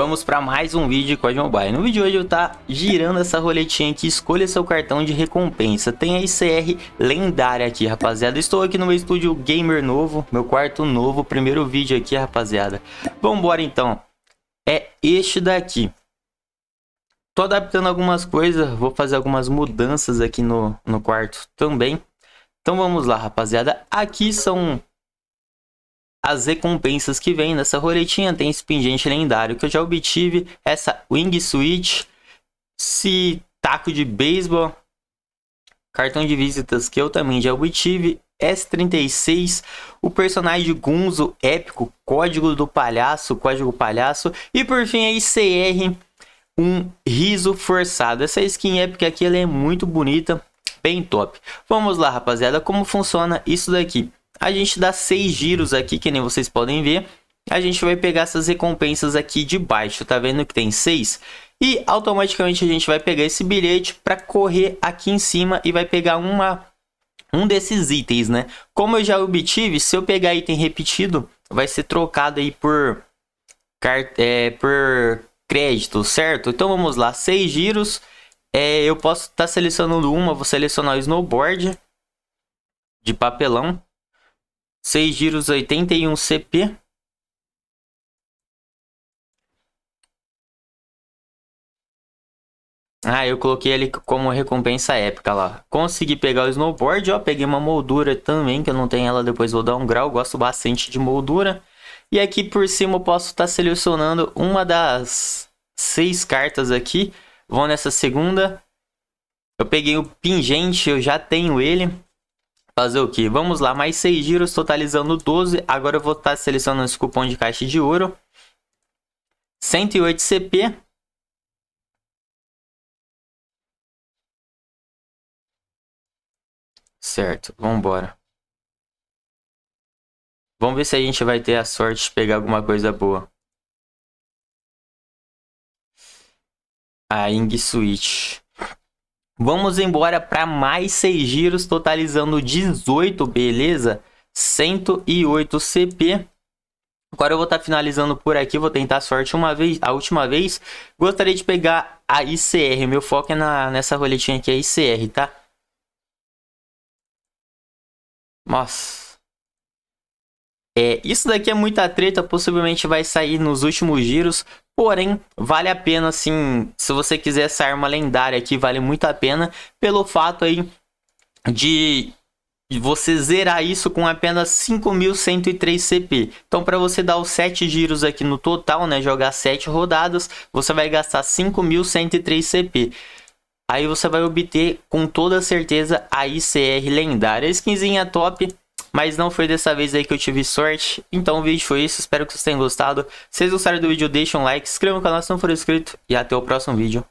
Vamos para mais um vídeo de Código Mobile. No vídeo de hoje eu tá girando essa roletinha aqui, escolha seu cartão de recompensa. Tem a ICR lendária aqui, rapaziada. Estou aqui no meu estúdio gamer novo, meu quarto novo, primeiro vídeo aqui, rapaziada. Vambora então. É este daqui. Tô adaptando algumas coisas, vou fazer algumas mudanças aqui no, no quarto também. Então vamos lá, rapaziada. Aqui são as recompensas que vem nessa roletinha. Tem esse pingente lendário que eu já obtive, essa Wing Switch, esse taco de beisebol, cartão de visitas que eu também já obtive, S36, o personagem Gunzo épico, código do palhaço, código palhaço, e por fim aí CR, um riso forçado. Essa skin épica aqui ela é muito bonita, bem top. Vamos lá, rapaziada, como funciona isso daqui? a gente dá seis giros aqui, que nem vocês podem ver. A gente vai pegar essas recompensas aqui de baixo, tá vendo que tem seis? E automaticamente a gente vai pegar esse bilhete para correr aqui em cima e vai pegar uma, um desses itens, né? Como eu já obtive, se eu pegar item repetido, vai ser trocado aí por, é, por crédito, certo? Então vamos lá, seis giros. É, eu posso estar tá selecionando uma, vou selecionar o snowboard de papelão. 6 giros 81 CP. Ah, eu coloquei ele como recompensa épica lá. Consegui pegar o snowboard, ó. Peguei uma moldura também, que eu não tenho ela, depois vou dar um grau. Gosto bastante de moldura. E aqui por cima eu posso estar tá selecionando uma das seis cartas aqui. Vou nessa segunda. Eu peguei o pingente, eu já tenho ele. Fazer o que? Vamos lá, mais 6 giros, totalizando 12. Agora eu vou estar tá selecionando esse cupom de caixa de ouro. 108 CP. Certo, vamos embora. Vamos ver se a gente vai ter a sorte de pegar alguma coisa boa. A Ing Switch. Vamos embora para mais 6 giros, totalizando 18, beleza? 108 CP. Agora eu vou estar tá finalizando por aqui, vou tentar a sorte uma vez, a última vez. Gostaria de pegar a ICR, meu foco é na, nessa roletinha aqui, a ICR, tá? Nossa. É, isso daqui é muita treta, possivelmente vai sair nos últimos giros. Porém, vale a pena, assim, se você quiser essa arma lendária aqui, vale muito a pena pelo fato aí de você zerar isso com apenas 5.103 CP. Então, para você dar os 7 giros aqui no total, né, jogar 7 rodadas, você vai gastar 5.103 CP. Aí você vai obter com toda certeza a ICR lendária. A skinzinha top, mas não foi dessa vez aí que eu tive sorte. Então o vídeo foi isso. Espero que vocês tenham gostado. Se vocês gostaram do vídeo, deixem um like, se inscreva no canal se não for inscrito. E até o próximo vídeo.